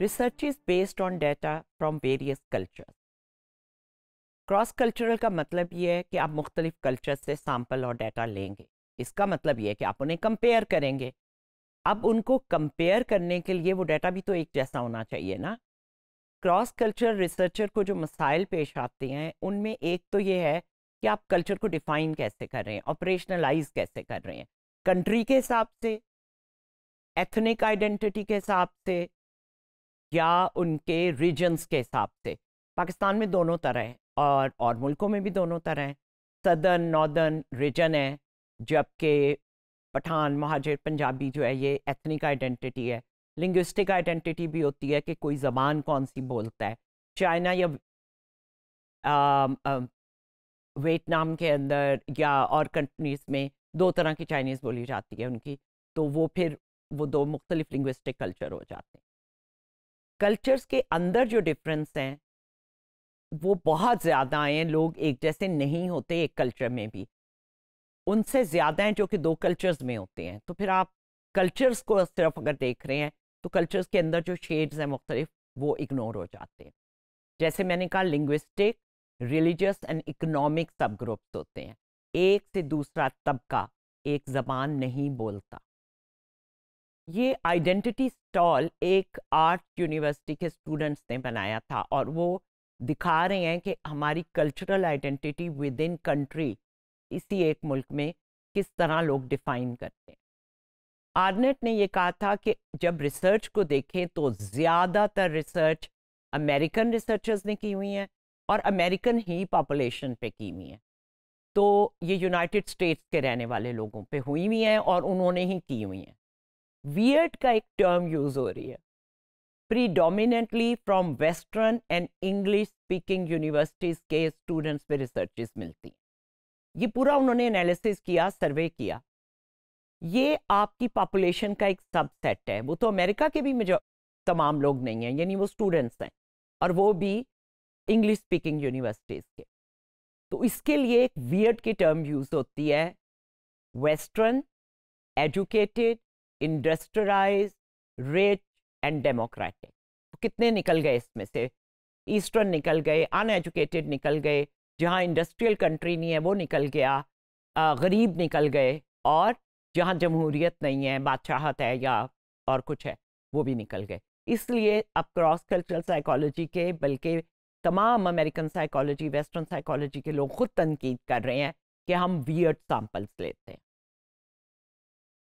research is based on data from various culture cross cultural का मतलब ये है कि आप मुख्तलिफ कल्चर से सैम्पल और डेटा लेंगे इसका मतलब ये है कि आप उन्हें कंपेयर करेंगे अब उनको कंपेयर करने के लिए वो डाटा भी तो एक जैसा होना चाहिए ना क्रॉस कल्चर रिसर्चर को जो मसाइल पेश आते हैं उनमें एक तो ये है कि आप कल्चर को डिफाइन कैसे कर रहे हैं ऑपरेशनलाइज कैसे कर रहे हैं कंट्री के हिसाब से एथनिक आइडेंटिटी के हिसाब से या उनके रीजन्स के हिसाब से पाकिस्तान में दोनों तरह हैं और और मुल्कों में भी दोनों तरह हैं सदर्न नॉर्दर्न रीजन है जबकि पठान महाजर पंजाबी जो है ये एथनिक आइडेंटिटी है लिंग्विस्टिक आइडेंटिटी भी होती है कि कोई ज़बान कौन सी बोलता है चाइना या वियतनाम के अंदर या और कंट्रीज़ में दो तरह की चाइनीज़ बोली जाती है उनकी तो वो फिर वो दो मुख्तलिफ लिंग्विस्टिक कल्चर हो जाते हैं कल्चर्स के अंदर जो डिफरेंस हैं वो बहुत ज़्यादा हैं लोग एक जैसे नहीं होते एक कल्चर में भी उनसे ज़्यादा हैं जो कि दो कल्चर्स में होते हैं तो फिर आप कल्चर्स को सिर्फ अगर देख रहे हैं तो कल्चर्स के अंदर जो शेड्स हैं मुख्तलिफ वो इग्नोर हो जाते हैं जैसे मैंने कहा linguistic religious and economic sub groups होते हैं एक से दूसरा तबका एक जबान नहीं बोलता ये आइडेंटिटी स्टॉल एक आर्ट यूनिवर्सिटी के स्टूडेंट्स ने बनाया था और वो दिखा रहे हैं कि हमारी cultural identity within country इसी एक मुल्क में किस तरह लोग डिफाइन करते हैं आर्नेट ने ये कहा था कि जब रिसर्च को देखें तो ज़्यादातर रिसर्च अमेरिकन रिसर्चर्स ने की हुई है और अमेरिकन ही पॉपुलेशन पे की हुई है तो ये यूनाइटेड स्टेट्स के रहने वाले लोगों पे हुई हुई हैं और उन्होंने ही की हुई हैं वियर्ड का एक टर्म यूज हो रही है predominantly from western and English speaking universities के स्टूडेंट्स पे रिसर्चेस मिलती हैं ये पूरा उन्होंने एनालिसिस किया सर्वे किया ये आपकी पॉपुलेशन का एक सबसेट है वो तो अमेरिका के भी तमाम लोग नहीं हैं यानी वो स्टूडेंट्स हैं और वो भी इंग्लिश स्पीकिंग यूनिवर्सिटीज़ के तो इसके लिए एक वियर्ड की टर्म यूज़ होती है western educated industrialised rich and democratic तो कितने निकल गए इसमें से ईस्टर्न निकल गए अनएजुकेटेड निकल गए जहाँ इंडस्ट्रियल कंट्री नहीं है वो निकल गया गरीब निकल गए और जहाँ जमहूरियत नहीं है बादशाहत है या और कुछ है वो भी निकल गए इसलिए अब क्रॉस कल्चरल साइकोलॉजी के बल्कि तमाम अमेरिकन साइकोलॉजी वेस्टर्न साइकोलॉजी के लोग खुद तनकीद कर रहे हैं कि हम वियर्ड सैम्पल्स लेते हैं